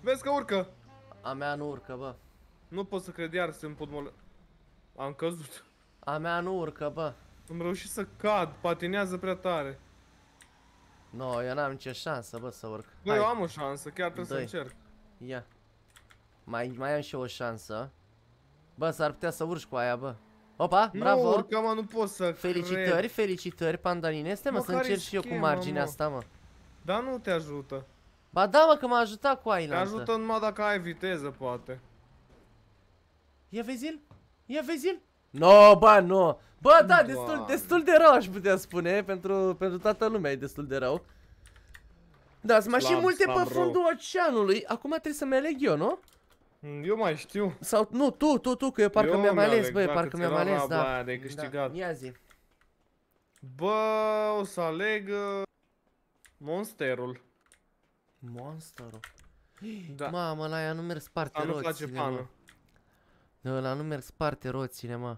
A: Vezi că
B: urcă! A mea nu urcă, bă. Nu pot să cred, iar sunt podmol... Am
A: căzut. A mea nu urcă, bă. Am reușit să cad, patinează prea tare. No, eu n-am nicio șansă, bă, să urc. Bă, Hai. eu am o șansă, chiar trebuie să încerc. Ia. Mai, mai am și eu o șansă. Bă, s-ar putea să urci cu aia, bă. Opa, nu, bravo. Nu, urcă, mă, nu pot să Felicitări, cred. felicitări, pandaline. Este, mă, mă să încerc schema, și eu cu marginea mă. asta, mă. Dar nu te ajută. Ba da, mă, că m-a ajutat cu aia. Te ajută numai dacă ai viteză, poate. Ia vezi-l? Ia vezi-l. No, ba, nu. No. Bă, da, destul, destul de rău aș putea spune, pentru, pentru toată lumea e destul de rău. Da, sunt mai multe pe fundul rău. oceanului. Acum trebuie să mi aleg eu, nu? Mm, eu mai știu. Sau, nu, tu, tu, tu, că eu parcă mi-am mi ales, băi, parcă mi-am ales, da. Bă, de câștigat. Da. Ia zi. Bă,
B: o să aleg uh, monsterul. Monsterul.
A: Da. Mamă, la ea nu merg sparte roți. nu place pană nu la nu merg sparte roțile, mă.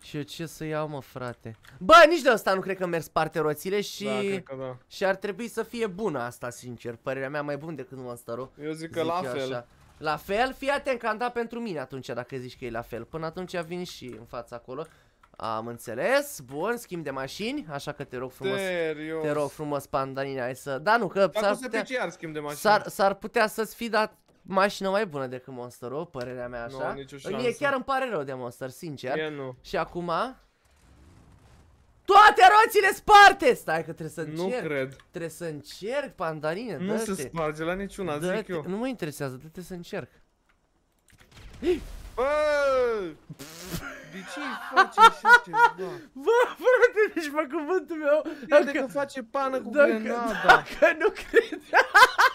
A: Și eu ce să iau, mă, frate? Bă, nici de asta nu cred că merg sparte roțile și... Da, cred că da. Și ar trebui să fie bună asta, sincer. Părerea mea mai bună decât Monster-ul. Eu zic că zic la fel. Așa. La fel? Fii atent că am dat pentru mine atunci dacă zici că e la fel. Până atunci vin și în fața acolo. Am înțeles, bun, schimb de mașini, așa că te rog frumos, Serios. te rog frumos, pandanina, hai să... Da, nu, că s-ar putea... s-ar putea să-ți fi dat mașină mai bună decât Monster-ul, părerea mea așa. Nu, nicio șansă. E chiar îmi pare rău de Monster, sincer. E nu. Și acum... Toate roțile sparte! Stai că trebuie să încerc. Nu cred. Trebuie să încerc, pandarină, Nu se sparge la niciuna, zic eu. Nu mă interesează, trebuie să încerc. Bă! De ce îi face așa ceva? Bă, frate, nici pe cuvântul meu... Crede dacă, că face pană cu grenada. Dacă nu credeam...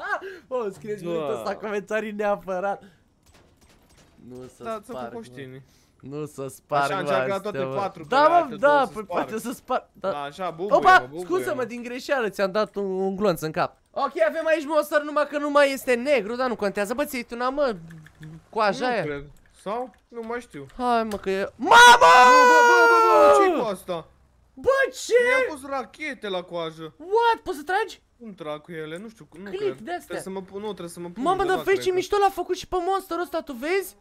A: Da? Bă, scrieți minutul ăsta comentarii neapărat. Nu să da, sparg, mă Nu să sparg, Așa, încerca toate patru Da, mă, da, păi poate să sparg. Da. da, așa, bubuie, Opa, scuză-mă, din greșeală ți-am dat un, un glonț în cap. Ok, avem aici monster numai că nu mai este negru, dar nu contează. Bă, ți-ai tu na, mă, coaja nu aia. Cred.
B: Sau? Nu mai știu.
A: Hai, mă, că e... Mamă! Bă, bă, bă, bă, bă ce-i cu asta? Bă,
B: ce? Mi-am pus rachete la coajă. What? Poți să tragi? Cum trag cu ele? Nu știu, nu Click cred. de astea. Trebuie să mă pun, nu, trebuie să mă pun. Mamă, dar vezi ce
A: mișto l-a făcut și pe monsterul ăsta, tu vezi?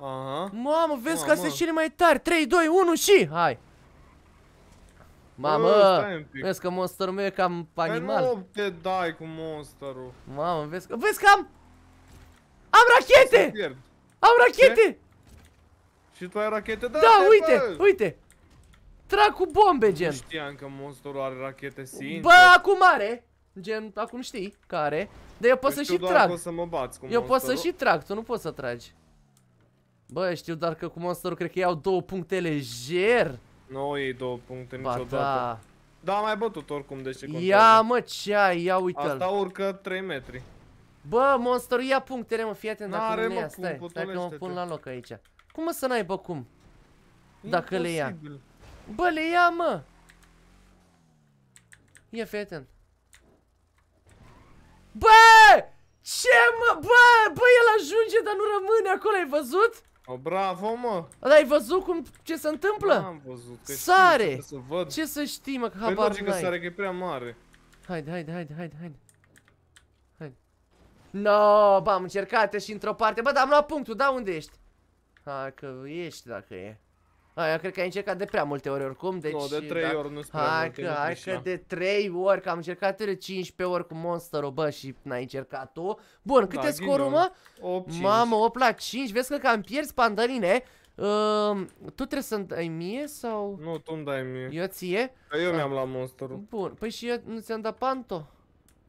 A: Aha. Mamă, vezi Mamă. că astea cele mai tari. 3, 2, 1 și hai.
B: Mamă, Bă, vezi
A: că monsterul meu e cam animal. Hai nu
B: te dai cu monsterul. Mamă, vezi că vezi că am
A: am rachete. Am rachete. Ce?
B: Și tu ai rachete?
A: Da, da uite, bă. uite. Trag cu bombe, gen. Nu știam că monstrul
B: are rachete
A: sinte. Bă, acum are. Gen, acum știi care. Dar eu pot să și trag. Pot să mă bați cu eu monsterul. pot să și trag, tu nu poți să tragi. Bă, știu doar că cu monsterul cred că iau două puncte lejer. Nu iei două puncte ba, niciodată. Da. Da, mai bătut
B: oricum, de deci ce contează. Ia
A: mă, ce ai, ia uite-l. Asta
B: urcă 3 metri.
A: Bă, monster, ia punctele, mă, fii atent dacă nu le ia, stai, stai că mă pun la loc aici. Cum mă să n-ai, bă, cum?
B: Dacă Imposibil.
A: le ia. Bă, le ia, mă! Ia, fii atent. Bă! Ce, mă? Bă, bă, el ajunge, dar nu rămâne acolo, ai văzut?
B: O, bravo, mă!
A: Dar ai văzut cum, ce se întâmplă? am văzut, că Sare! Știu, să văd. Ce să știi, mă, că păi, habar n-ai. Păi, sare, că e prea mare. Haide, haide, haide, haide, haide. Haide. No, bă, am încercat și într-o parte. Bă, dar am luat punctul, da, unde ești? Hai că ești dacă e. Ah, eu cred că ai încercat de prea multe ori oricum, deci... Nu, de 3 da. ori nu spune hai că, Hai că de 3 ori, că am încercat de 15 ori cu Monster-o, bă, și n-ai încercat tu. Bun, câte da, scorul, mă?
B: 8 -5. Mamă,
A: 8 la 5, vezi că am pierzi pandaline. Uh, tu trebuie să-mi dai mie sau... Nu, tu îmi dai mie. Eu ție? Că păi eu da. mi-am luat monsterul. Bun, păi și eu nu ți-am dat panto?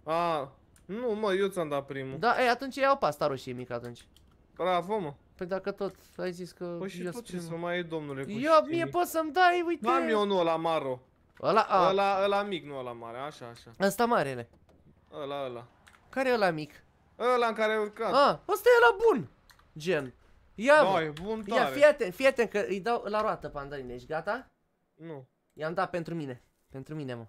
A: A, nu mă, eu ți-am dat primul. Da, e, atunci iau pasta roșie mică atunci. Bravo, mă. Păi dacă tot ai zis că... Păi și tot, ce să mai ai, domnule, cu Eu, mie poți să-mi dai, uite! Nu am eu nu ăla maro. Ăla, a. Ăla,
B: ăla mic, nu ăla mare, așa, așa.
A: Ăsta marele. Ăla, ăla. Care e ăla mic? Ăla în care ai urcat. A, ăsta e ăla bun. Gen. Ia, da, e bun tare. Ia, fii atent, fii atent că îi dau la roată pandaline, ești gata? Nu. I-am dat pentru mine. Pentru mine, mă.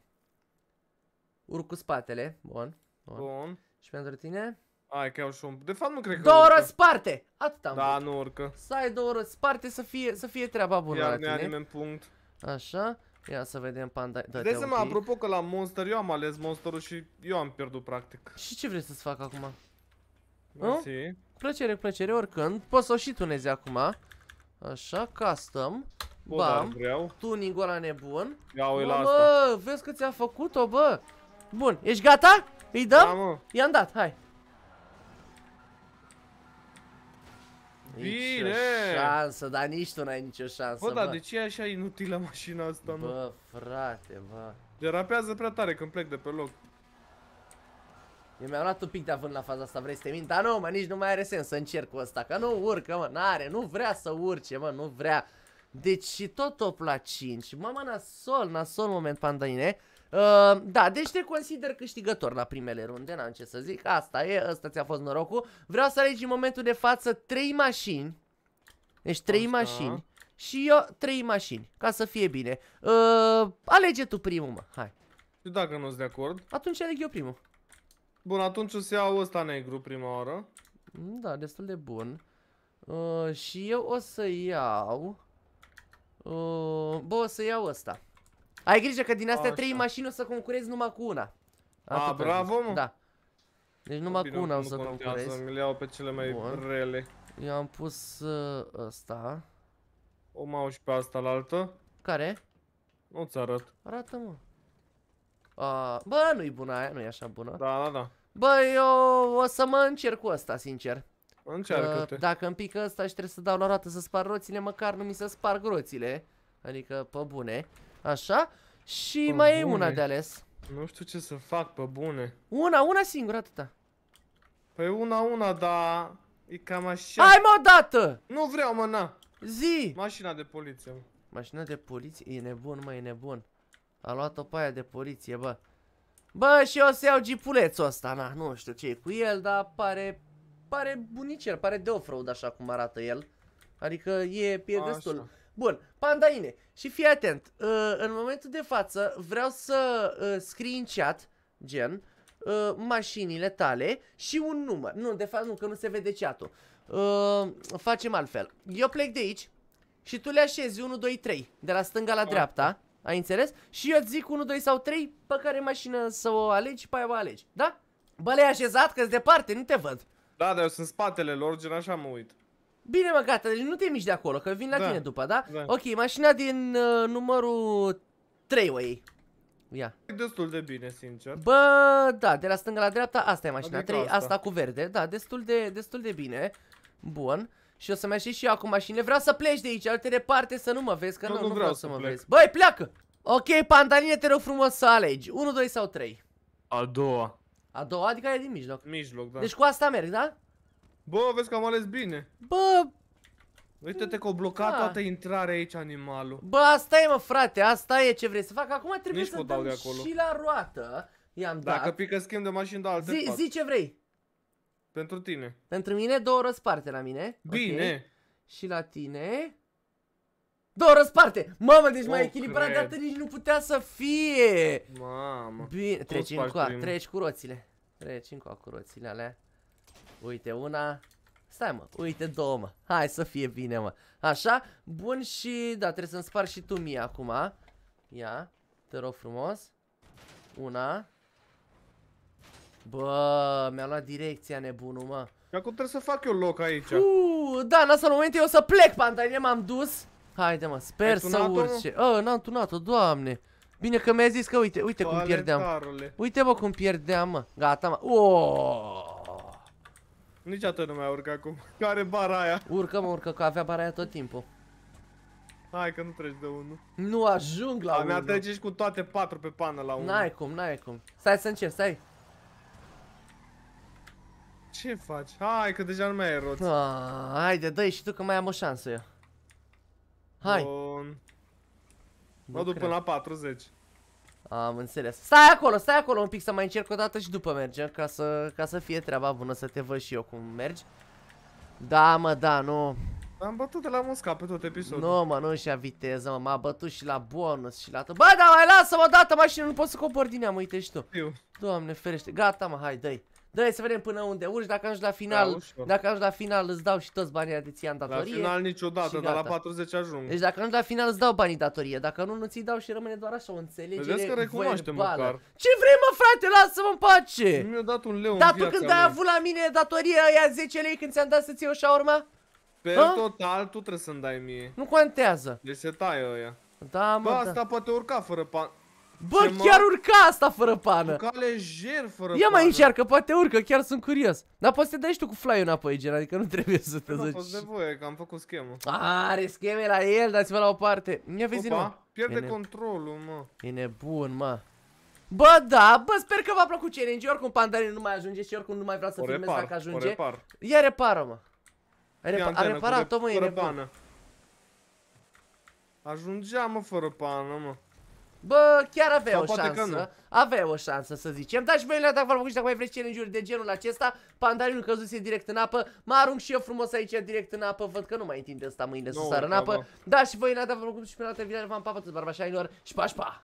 A: Urc cu spatele, bun. Bun. bun. Și pentru tine? Hai că iau și un... De fapt nu cred că Două urcă. sparte! Atât am Da, nu urcă. Să ai două sparte să fie, să fie treaba bună Iar la tine. nimeni punct. Așa. Ia să vedem panda... Da, de seama, apropo că la Monster eu am ales Monsterul și eu am pierdut practic. Și ce vrei să-ți fac acum? Mersi. Nu? Plăcere, plăcere, oricând. Poți să o și tunezi acum. Așa, custom. Bă, Bam. Vreau. tuning ăla nebun. ia uite la asta. Bă, vezi că ți-a făcut-o, bă. Bun, ești gata? Îi dăm? Da, I-am dat, hai. Nicio o șansă, dar nici tu n-ai nicio șansă, Bă, bă. dar de ce e așa inutilă mașina asta, bă, mă? Bă, frate, bă. Derapează prea tare când plec de pe loc. Eu mi-am luat un pic de avânt la faza asta, vrei să te mint? Dar nu, mă, nici nu mai are sens să încerc cu ăsta, că nu urcă, mă, n-are, nu vrea să urce, mă, nu vrea. Deci și tot top la 5, mama nasol, nasol moment pandanine. Uh, da, deci te consider câștigător la primele runde, n-am ce să zic, asta e, asta ți-a fost norocul. Vreau să alegi în momentul de față trei mașini, deci trei asta. mașini și eu trei mașini, ca să fie bine. Uh, alege tu primul, mă, hai. Și dacă nu-s de acord? Atunci aleg eu primul. Bun, atunci o să iau ăsta negru
B: prima oară.
A: Mm, da, destul de bun. Uh, și eu o să iau... Uh, bă, o să iau ăsta. Ai grijă că din astea Așa. trei mașini o să concurezi numai cu una. A, A, bravo, mă. Da. Deci numai Bine, cu una o să concurezi. Îmi iau pe cele mai Bun. rele. Eu am pus uh, ăsta. O mau și pe asta la altă. Care? Nu ți arăt. Arată, mă. Uh, bă, nu-i bună aia, nu-i așa bună. Da, da, da. Bă, eu o să mă încerc cu asta, sincer. Încearcă-te. Dacă îmi pică ăsta și trebuie să dau la roată să spar roțile, măcar nu mi se sparg roțile. Adică, pe bune. Așa. Și pe mai bune. e una de ales. Nu știu ce să fac, pe bune. Una, una singură, atâta. Păi una, una,
B: dar e cam așa. Hai mă
A: odată!
B: Nu vreau, mă, na. Zi! Mașina de poliție,
A: mă. Mașina de poliție? E nebun, mă, e nebun. A luat-o pe aia de poliție, bă. Bă, și eu să iau jipulețul ăsta, na, nu știu ce e cu el, dar pare... Pare bunicel, pare de off-road așa cum arată el. Adică e, e destul. Așa. Bun, pandaine. Și fii atent. Uh, în momentul de față vreau să uh, scrii în chat, gen, uh, mașinile tale și un număr. Nu, de fapt nu, că nu se vede chat-ul. Uh, facem altfel. Eu plec de aici și tu le așezi 1, 2, 3, de la stânga la dreapta. Ai înțeles? Și eu zic 1, 2 sau 3 pe care mașină să o alegi și pe aia o alegi. Da? Bă, le-ai așezat că-s departe, nu te văd. Da, dar eu sunt spatele lor, gen așa mă uit. Bine mă, gata, deci nu te miști de acolo, că vin la da. tine după, da? da? Ok, mașina din uh, numărul 3 o iei. Ia. E destul de
B: bine, sincer.
A: Bă, da, de la stânga la dreapta, asta e mașina adică 3, asta. asta cu verde, da, destul de, destul de bine. Bun. Și o să mai și eu acum mașină. Vreau să pleci de aici, alte departe să nu mă vezi, că nu, nu, nu vreau, vreau să, să mă plec. vezi. Băi, pleacă! Ok, pantaline, te rog frumos să alegi. 1, 2 sau 3? A doua. A doua, adică e din mijloc. Mijloc, da. Deci cu asta merg, da?
B: Bă, vezi că am ales bine. Bă! Uite-te că o blocat da. toată intrarea aici
A: animalul. Bă, asta e mă frate, asta e ce vrei să fac. Acum trebuie Nici să dau de acolo. și la roată. I-am dat. Dacă pică schimb de mașină de da, alte zi, zi ce vrei. Pentru tine. Pentru mine două răsparte la mine. Bine. Okay. Și la tine. Două răsparte! Mamă, deci mai oh, echilibrat de atât nici nu putea să fie! Mamă! Bine, treci treci cu roțile. Treci încoa cu roțile alea. Uite una. Stai mă, uite două mă. Hai să fie bine mă. Așa, bun și da, trebuie să-mi spar și tu mie acum. Ia, te rog frumos. Una. Bă, mi-a luat direcția nebunul mă. Acum trebuie să fac eu loc aici. Uuu, da, în asta moment eu o să plec, pantaline, m-am dus. Haide mă, sper să urce. Oh, n-am tunat-o, doamne. Bine că mi-ai zis că uite, uite cum pierdeam. Uite mă cum pierdeam, mă. Gata, mă. Oh! Nici
B: atât nu mai urca acum.
A: Care bara aia? Urcă, mă, urcă, că avea bara aia tot timpul.
B: Hai că nu treci de unul.
A: Nu ajung la unul. Mi-a și cu toate patru pe pană la unul. N-ai cum, n-ai cum. Stai să încerc, stai. Ce faci? Hai că deja nu mai ai roți. Ah, haide, dă și tu că mai am o șansă eu. Hai.
B: Bun. Mă duc până la
A: 40. Am înțeles. Stai acolo, stai acolo un pic să mai încerc o dată și după mergem ca să, ca să fie treaba bună, să te văd și eu cum mergi. Da, mă, da, nu. Am bătut de la musca pe tot episodul. Nu, mă, nu și-a viteză, mă, m-a bătut și la bonus și la... Bă, da, mai lasă-mă dată mașină, nu pot să cobor din ea, mă, uite și tu. Eu. Doamne, ferește. Gata, mă, hai, dai. Dă să vedem până unde urci, dacă ajungi la final, da, dacă ajungi la final îți dau și toți banii de ție în datorie. La final niciodată, dar la 40 ajung. Deci dacă ajungi la final îți dau banii datorie, dacă nu, nu ți-i dau și rămâne doar așa o înțelegere Vezi că recunoaște măcar. Ce vrei mă frate, lasă-mă în pace! Mi-a dat un leu Dar tu când ai avut la mine datorie aia 10 lei când ți-am dat să-ți o urma? Pe ha?
B: total tu trebuie să-mi dai mie. Nu contează.
A: Deci se taie ăia. Da, mă, Bă, da. asta poate urca fără pan... Bă, Ce chiar urca asta fără pană. Urca
B: lejer fără Ia pană. mai încearcă,
A: poate urcă, chiar sunt curios. Dar poți să te dai și tu cu fly în apă, gen, adică nu trebuie să te zici. Nu fost
B: nevoie, că am făcut schemă. Ah,
A: are scheme la el, dați-vă la o parte. Ia vezi, Opa, pierde e controlul, mă. E nebun, mă. Bă, da, bă, sper că v-a plăcut challenge Oricum pandarii nu mai ajunge și oricum nu mai vreau să o filmez repar, dacă ajunge repar. Ia repară, mă Repa A reparat-o, mă, e nebun Ajungea, mă, fără pană, mă Bă, chiar avea Sau o șansă. Avea o șansă, să zicem. Dar și voi băile, dacă v-am făcut și dacă mai vreți challenge-uri de genul acesta, pandalinul căzuse direct în apă, mă arunc și eu frumos aici direct în apă, văd că nu mai întinde asta mâine no, să sară în apă. Da, și voi, dacă v-am făcut și pe la viitoare, v-am papat barbașailor și pa, pa!